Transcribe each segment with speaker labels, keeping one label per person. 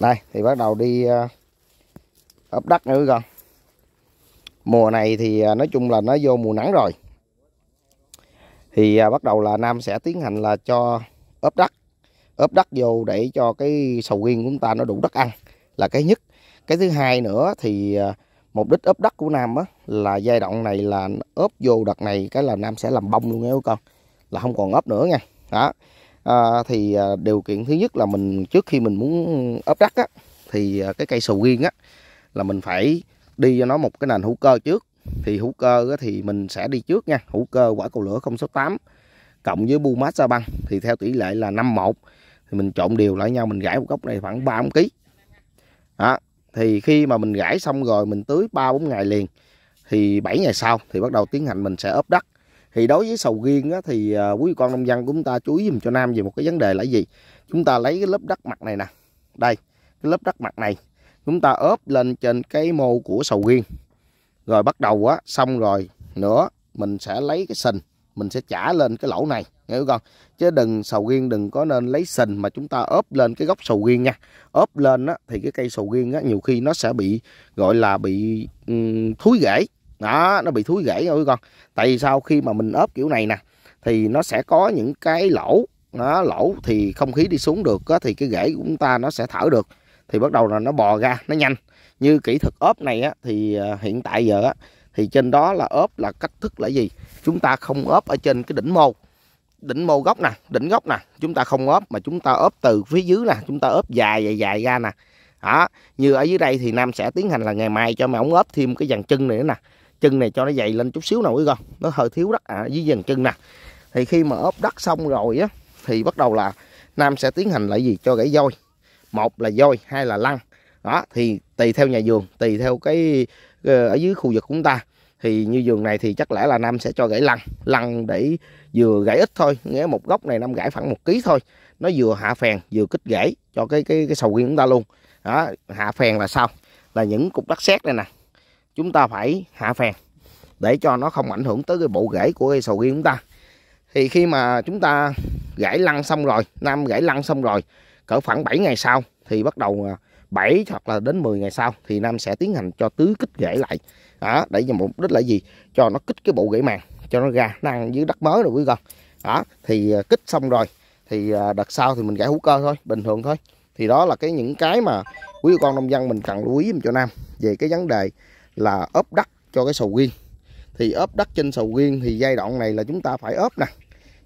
Speaker 1: đây thì bắt đầu đi ấp ờ, đất nữa con mùa này thì ờ, nói chung là nó vô mùa nắng rồi thì ờ, bắt đầu là nam sẽ tiến hành là cho ấp đất ấp đất vô để cho cái sầu riêng của chúng ta nó đủ đất ăn là cái nhất cái thứ hai nữa thì mục đích ốp đất của nam á là giai đoạn này là ốp vô đợt này cái là nam sẽ làm bông luôn nghe các con là không còn ốp nữa nha đó à, thì à, điều kiện thứ nhất là mình trước khi mình muốn ốp đất á thì à, cái cây sầu riêng á là mình phải đi cho nó một cái nền hữu cơ trước thì hữu cơ á, thì mình sẽ đi trước nha hữu cơ quả cầu lửa số tám cộng với bu mát sa băng thì theo tỷ lệ là năm một thì mình trộn đều lại nhau mình gãi một gốc này khoảng 30 kg đó thì khi mà mình gãi xong rồi mình tưới 3 4 ngày liền thì 7 ngày sau thì bắt đầu tiến hành mình sẽ ốp đất. Thì đối với sầu riêng á, thì à, quý con nông dân của chúng ta chú ý dùm cho Nam về một cái vấn đề là gì? Chúng ta lấy cái lớp đất mặt này nè. Đây, cái lớp đất mặt này chúng ta ốp lên trên cái mô của sầu riêng. Rồi bắt đầu á xong rồi nữa mình sẽ lấy cái sình mình sẽ trả lên cái lỗ này hiểu không chứ đừng sầu riêng đừng có nên lấy sình mà chúng ta ốp lên cái gốc sầu riêng nha ốp lên á, thì cái cây sầu riêng á, nhiều khi nó sẽ bị gọi là bị um, ừ, thúi rễ đó nó bị thúi rễ thôi con tại vì sao khi mà mình ốp kiểu này nè thì nó sẽ có những cái lỗ nó lỗ thì không khí đi xuống được á, thì cái rễ của chúng ta nó sẽ thở được thì bắt đầu là nó bò ra nó nhanh như kỹ thuật ốp này á, thì à, hiện tại giờ á, thì trên đó là ốp là cách thức là gì chúng ta không ốp ở trên cái đỉnh mô đỉnh mô gốc nè đỉnh gốc nè chúng ta không ốp mà chúng ta ốp từ phía dưới nè chúng ta ốp dài dài dài ra nè đó như ở dưới đây thì nam sẽ tiến hành là ngày mai cho mày ống ốp thêm cái dàn chân này nữa nè chân này cho nó dày lên chút xíu nào quý con nó hơi thiếu đất à, dưới dàn chân nè thì khi mà ốp đất xong rồi á thì bắt đầu là nam sẽ tiến hành lại gì cho gãy voi một là voi hai là lăng đó thì tùy theo nhà vườn tùy theo cái ờ, ở dưới khu vực của chúng ta thì như vườn này thì chắc lẽ là nam sẽ cho gãy lăng lăng để vừa gãy ít thôi nghĩa một gốc này năm gãy khoảng một ký thôi nó vừa hạ phèn vừa kích gãy cho cái cái cái sầu riêng chúng ta luôn đó hạ phèn là sao là những cục đất sét này nè chúng ta phải hạ phèn để cho nó không ảnh hưởng tới cái bộ gãy của cây sầu riêng chúng ta thì khi mà chúng ta gãy lăn xong rồi năm gãy lăn xong rồi cỡ khoảng 7 ngày sau thì bắt đầu 7 à, hoặc là đến 10 ngày sau thì nam sẽ tiến hành cho tứ kích rễ lại đó để cho mục đích là gì cho nó kích cái bộ rễ màng cho nó ra nó dưới đất mới rồi quý con đó thì à, kích xong rồi thì à, đợt sau thì mình gãy hữu cơ thôi bình thường thôi thì đó là cái những cái mà quý con nông dân mình cần lưu ý cho nam về cái vấn đề là ốp đất cho cái sầu riêng thì ốp đất trên sầu riêng thì giai đoạn này là chúng ta phải ốp nè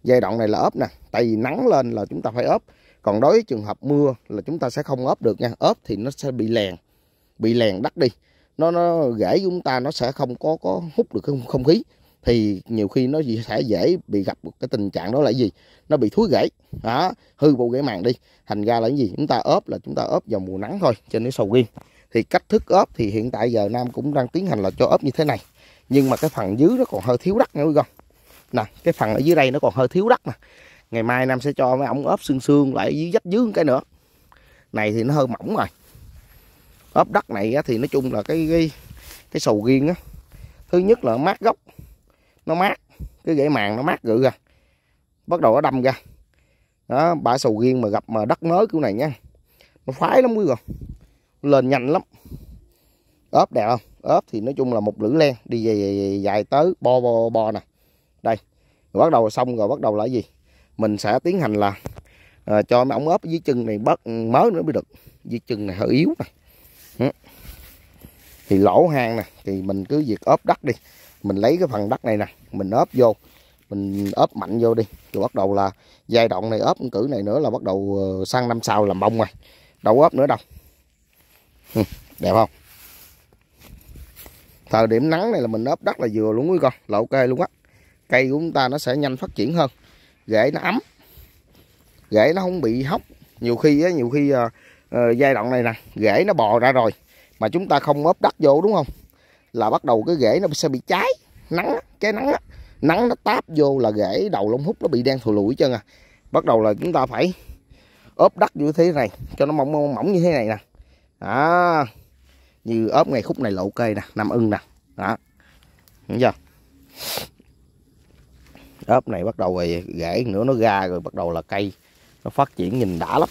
Speaker 1: giai đoạn này là ốp nè tại vì nắng lên là chúng ta phải ốp còn đối với trường hợp mưa là chúng ta sẽ không ốp được nha ốp thì nó sẽ bị lèn bị lèn đất đi nó nó rễ chúng ta nó sẽ không có có hút được không, không khí thì nhiều khi nó sẽ dễ bị gặp một cái tình trạng đó là gì nó bị thúi rễ đó hư bộ rễ màng đi thành ra là cái gì chúng ta ốp là chúng ta ốp vào mùa nắng thôi trên cái sầu riêng thì cách thức ốp thì hiện tại giờ nam cũng đang tiến hành là cho ốp như thế này nhưng mà cái phần dưới nó còn hơi thiếu đất nha quý con nè cái phần ở dưới đây nó còn hơi thiếu đất nè ngày mai nam sẽ cho mấy ổng ốp xương xương lại dưới dách dưới cái nữa này thì nó hơi mỏng rồi ốp đất này thì nói chung là cái cái cái sầu riêng á thứ nhất là mát gốc nó mát cái gãy màng nó mát rự ra bắt đầu nó đâm ra đó bả sầu riêng mà gặp mà đất nới kiểu này nha nó khoái lắm quý rồi lên nhanh lắm ốp đẹp không ốp thì nói chung là một lưỡi len đi về, dài tới bo bo bo nè đây rồi bắt đầu xong rồi bắt đầu là gì mình sẽ tiến hành là à, cho mấy ống ốp dưới chân này bớt mới nữa mới được dưới chân này hơi yếu này thì lỗ hang nè thì mình cứ việc ốp đất đi mình lấy cái phần đất này nè mình ốp vô mình ốp mạnh vô đi rồi bắt đầu là giai đoạn này ốp cử này nữa là bắt đầu ờ, sang năm sau làm bông rồi đâu ốp nữa đâu ừ, đẹp không thời điểm nắng này là mình ốp đất là vừa luôn quý con là ok luôn á cây của chúng ta nó sẽ nhanh phát triển hơn rễ nó ấm rễ nó không bị hóc nhiều khi á nhiều khi à, giai đoạn này nè rễ nó bò ra rồi mà chúng ta không ốp đất vô đúng không là bắt đầu cái rễ nó sẽ bị cháy nắng cái nắng nắng nó táp vô là rễ đầu lông hút nó bị đen thù lụi chân à bắt đầu là chúng ta phải ốp đất như thế này cho nó mỏng mỏng, mỏng như thế này nè đó như ốp ngày khúc này lộ cây nè nằm ưng nè đó đúng chưa ốp này bắt đầu rồi rễ nữa nó ra rồi bắt đầu là cây nó phát triển nhìn đã lắm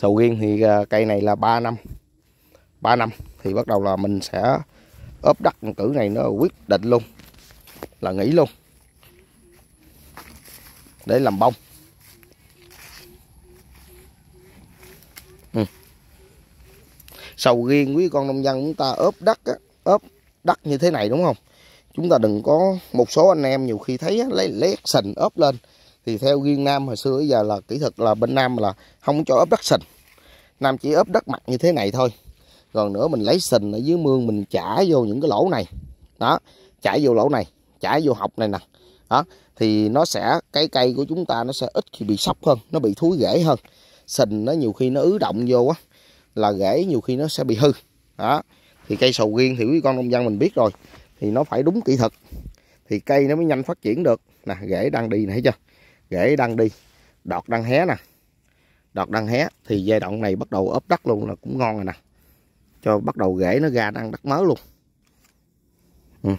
Speaker 1: sầu riêng thì à, cây này là 3 năm 3 năm thì bắt đầu là mình sẽ ốp đất cử này nó quyết định luôn là nghỉ luôn để làm bông ừ. sầu riêng quý con nông dân chúng ta ốp đất ốp đất như thế này đúng không chúng ta đừng có một số anh em nhiều khi thấy lấy lét sình ốp lên thì theo riêng nam hồi xưa giờ là kỹ thuật là bên nam là không cho ốp đất sình nam chỉ ốp đất mặt như thế này thôi còn nữa mình lấy sình ở dưới mương mình chả vô những cái lỗ này đó chả vô lỗ này chả vô học này nè đó thì nó sẽ cái cây của chúng ta nó sẽ ít khi bị sốc hơn nó bị thúi rễ hơn sình nó nhiều khi nó ứ động vô á là rễ nhiều khi nó sẽ bị hư đó thì cây sầu riêng thì quý con nông dân mình biết rồi thì nó phải đúng kỹ thuật thì cây nó mới nhanh phát triển được nè rễ đang đi này chưa rễ đang đi đọt đang hé nè đọt đang hé thì giai đoạn này bắt đầu ốp đất luôn là cũng ngon rồi nè cho bắt đầu rễ nó ra đang đất mới luôn ừ.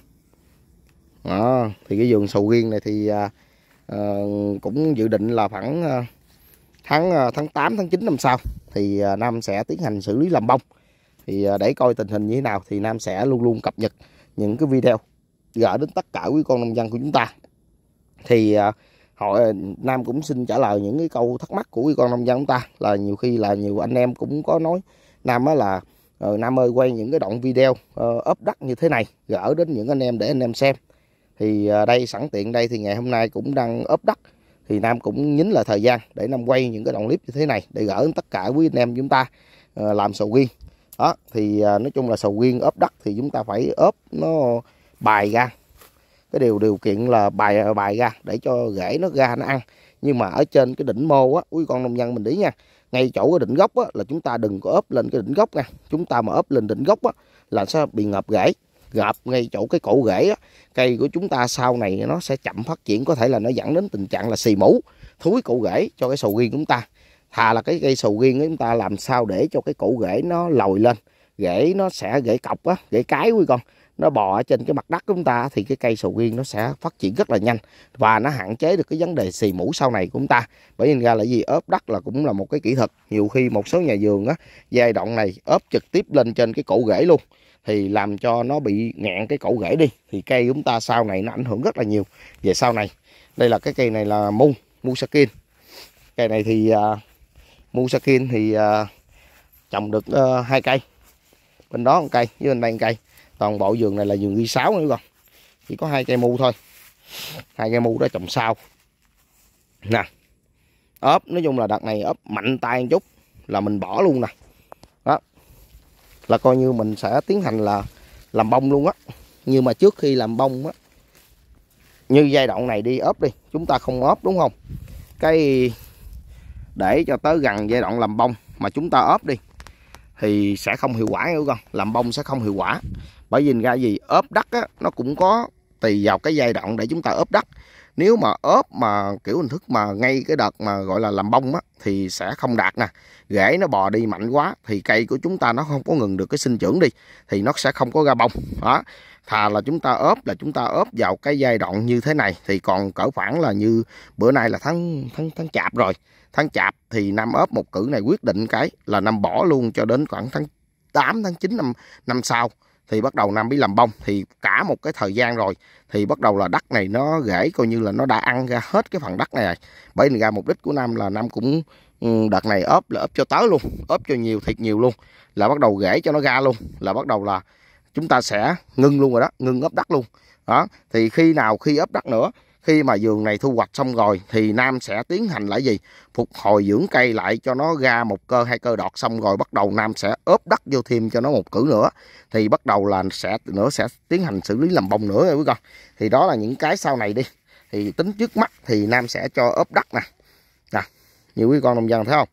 Speaker 1: đó thì cái vườn sầu riêng này thì à, à, cũng dự định là khoảng à, tháng à, tháng 8 tháng 9 năm sau thì à, Nam sẽ tiến hành xử lý làm bông thì à, để coi tình hình như thế nào thì Nam sẽ luôn luôn cập nhật những cái video gửi đến tất cả quý con nông dân của chúng ta thì à, họ ờ, nam cũng xin trả lời những cái câu thắc mắc của con nông dân chúng ta là nhiều khi là nhiều anh em cũng có nói nam á là uh, nam ơi quay những cái đoạn video ờ, uh, ấp đất như thế này gỡ đến những anh em để anh em xem thì uh, đây sẵn tiện đây thì ngày hôm nay cũng đang ấp đất thì nam cũng nhín là thời gian để nam quay những cái đoạn clip như thế này để gỡ tất cả quý anh em chúng ta uh, làm sầu riêng đó thì uh, nói chung là sầu riêng ấp đất thì chúng ta phải ấp nó bài ra cái điều điều kiện là bài bài ra để cho rễ nó ra nó ăn nhưng mà ở trên cái đỉnh mô á quý con nông dân mình đi nha ngay chỗ cái đỉnh gốc á, là chúng ta đừng có ốp lên cái đỉnh gốc nha chúng ta mà ốp lên đỉnh gốc á, là sẽ bị ngập rễ gập ngay chỗ cái cổ rễ á, cây của chúng ta sau này nó sẽ chậm phát triển có thể là nó dẫn đến tình trạng là xì mũ thúi cổ rễ cho cái sầu riêng chúng ta thà là cái cây sầu riêng của chúng ta làm sao để cho cái cổ rễ nó lồi lên rễ nó sẽ rễ cọc á rễ cái quý con nó bò ở trên cái mặt đất của chúng ta thì cái cây sầu riêng nó sẽ phát triển rất là nhanh và nó hạn chế được cái vấn đề xì mũ sau này của chúng ta bởi vì ra là gì ốp đất là cũng là một cái kỹ thuật nhiều khi một số nhà vườn á giai đoạn này ốp trực tiếp lên trên cái cổ rễ luôn thì làm cho nó bị ngẹn cái cổ rễ đi thì cây chúng ta sau này nó ảnh hưởng rất là nhiều về sau này đây là cái cây này là mu musakin cây này thì uh, à, musakin thì uh, trồng được uh, hai cây bên đó một cây với bên đây một cây toàn bộ vườn này là vườn ghi sáu nữa con chỉ có hai cây mu thôi hai cây mu đó trồng sau nè ốp nói chung là đợt này ốp mạnh tay một chút là mình bỏ luôn nè đó là coi như mình sẽ tiến hành là làm bông luôn á nhưng mà trước khi làm bông á như giai đoạn này đi ốp đi chúng ta không ốp đúng không cái để cho tới gần giai đoạn làm bông mà chúng ta ốp đi thì sẽ không hiệu quả hiểu con làm bông sẽ không hiệu quả bởi vì ra gì ốp đất á, nó cũng có tùy vào cái giai đoạn để chúng ta ốp đất nếu mà ốp mà kiểu hình thức mà ngay cái đợt mà gọi là làm bông á thì sẽ không đạt nè rễ nó bò đi mạnh quá thì cây của chúng ta nó không có ngừng được cái sinh trưởng đi thì nó sẽ không có ra bông đó thà là chúng ta ốp là chúng ta ốp vào cái giai đoạn như thế này thì còn cỡ khoảng là như bữa nay là tháng tháng tháng chạp rồi tháng chạp thì Nam ốp một cử này quyết định cái là Nam bỏ luôn cho đến khoảng tháng 8 tháng 9 năm năm sau thì bắt đầu Nam bị làm bông thì cả một cái thời gian rồi thì bắt đầu là đất này nó rễ coi như là nó đã ăn ra hết cái phần đất này rồi. Bởi vì ra mục đích của Nam là Nam cũng ừ, đợt này ốp là ốp cho tới luôn, ốp cho nhiều thiệt nhiều luôn là bắt đầu rễ cho nó ra luôn là bắt đầu là chúng ta sẽ ngưng luôn rồi đó, ngưng ốp đất luôn. Đó, thì khi nào khi ốp đất nữa khi mà vườn này thu hoạch xong rồi thì Nam sẽ tiến hành lại gì? Phục hồi dưỡng cây lại cho nó ra một cơ hai cơ đọt xong rồi bắt đầu Nam sẽ ốp đất vô thêm cho nó một cử nữa. Thì bắt đầu là sẽ nữa sẽ tiến hành xử lý làm bông nữa rồi quý con. Thì đó là những cái sau này đi. Thì tính trước mắt thì Nam sẽ cho ốp đất nè. Nè, như quý con nông dân thấy không?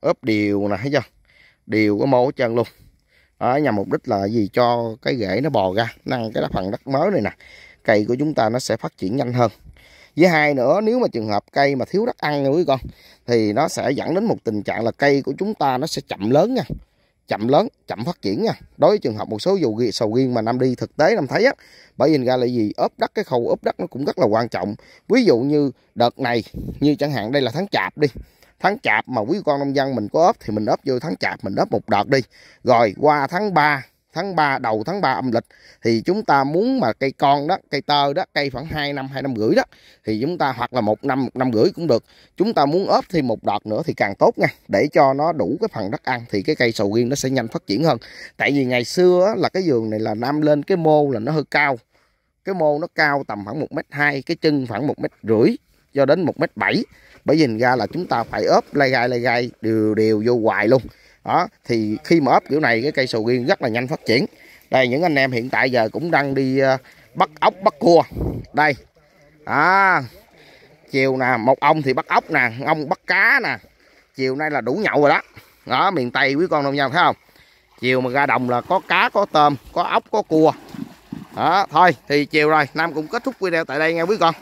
Speaker 1: Ốp đều nè thấy chưa? Đều có mô hết trơn luôn. Đó, nhằm mục đích là gì cho cái rễ nó bò ra, năng cái phần đất mới này nè cây của chúng ta nó sẽ phát triển nhanh hơn với hai nữa nếu mà trường hợp cây mà thiếu đất ăn nha quý con thì nó sẽ dẫn đến một tình trạng là cây của chúng ta nó sẽ chậm lớn nha chậm lớn chậm phát triển nha đối với trường hợp một số dù sầu riêng mà năm đi thực tế năm thấy á bởi vì ra là gì ốp đất cái khâu ốp đất nó cũng rất là quan trọng ví dụ như đợt này như chẳng hạn đây là tháng chạp đi tháng chạp mà quý con nông dân mình có ốp thì mình ốp vô tháng chạp mình ốp một đợt đi rồi qua tháng 3 tháng 3 đầu tháng 3 âm lịch thì chúng ta muốn mà cây con đó cây tơ đó cây khoảng 2 năm 2 năm rưỡi đó thì chúng ta hoặc là một năm một năm rưỡi cũng được chúng ta muốn ốp thêm một đợt nữa thì càng tốt nha để cho nó đủ cái phần đất ăn thì cái cây sầu riêng nó sẽ nhanh phát triển hơn tại vì ngày xưa là cái giường này là nam lên cái mô là nó hơi cao cái mô nó cao tầm khoảng một mét hai cái chân khoảng một mét rưỡi cho đến một mét bảy bởi vì ra là chúng ta phải ốp lay gai lay gai đều đều vô hoài luôn đó thì khi mà ốp kiểu này cái cây sầu riêng rất là nhanh phát triển đây những anh em hiện tại giờ cũng đang đi ờ, bắt ốc bắt cua đây à, chiều nè một ông thì bắt ốc nè ông bắt cá nè chiều nay là đủ nhậu rồi đó đó miền tây quý con nông dân thấy không chiều mà ra đồng là có cá có tôm có ốc có cua đó thôi thì chiều rồi nam cũng kết thúc video tại đây nha quý con